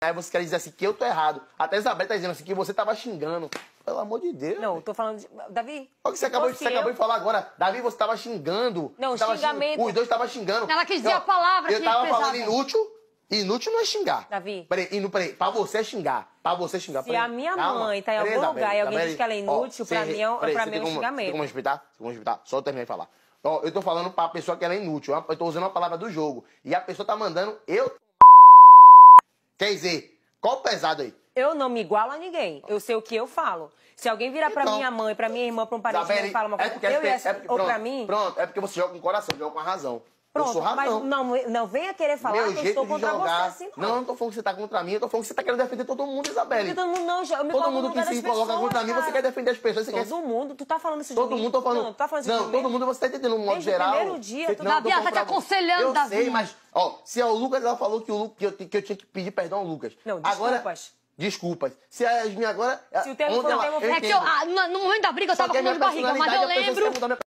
Aí você quer dizer assim que eu tô errado. Até Isabel tá dizendo assim que você tava xingando. Pelo amor de Deus. Não, eu tô falando de. Davi. Olha o que você acabou, você eu... acabou de falar agora. Davi, você tava xingando. Não, tava xingamento. Xing... Os dois tava xingando. Ela quis dizer a palavra eu que Eu tava é falando inútil. Inútil não é xingar. Davi. Peraí, inu, peraí, pra você é xingar. Pra você é xingar. Se peraí, a minha calma. mãe tá em algum peraí, lugar e alguém diz que ela é inútil, ó, pra mim é, peraí, pra mim é um como, xingamento. Você como respeitar? Você como respeitar? Só eu terminar de falar. Ó, eu tô falando pra pessoa que ela é inútil. Eu tô usando a palavra do jogo. E a pessoa tá mandando eu Quer dizer, qual pesado aí? Eu não me igualo a ninguém. Eu sei o que eu falo. Se alguém virar então, pra minha mãe, pra minha irmã, pra um parente Isabelle, e fala uma é coisa, é porque, eu é porque, essa, é porque, ou pra mim... Pronto, é porque você joga com o coração, joga com a razão. Pronto, eu sou Mas não, não venha querer falar Meu que eu estou contra jogar. você. Assim, não, não falando que você tá contra mim, eu tô falando que você tá querendo defender todo mundo, Isabelle. Todo mundo, não, eu me todo mundo que se pessoas, coloca contra cara. mim, você quer defender as pessoas. Você todo quer... mundo, tu tá falando isso todo de Todo mundo, tô falando. Não, tá falando isso não, todo mundo, você tá entendendo, no modo Desde geral. primeiro dia, tu Davi, ela tá te aconselhando, eu Davi. Eu sei, mas, ó, se é o Lucas, ela falou que, o, que, eu, que eu tinha que pedir perdão ao Lucas. Não, desculpas. Agora, Desculpas. Se a Yasmin agora. Se o tempo for o tempo. É que eu, ah, no momento da briga eu Só tava com dor de barriga, mas eu é lembro.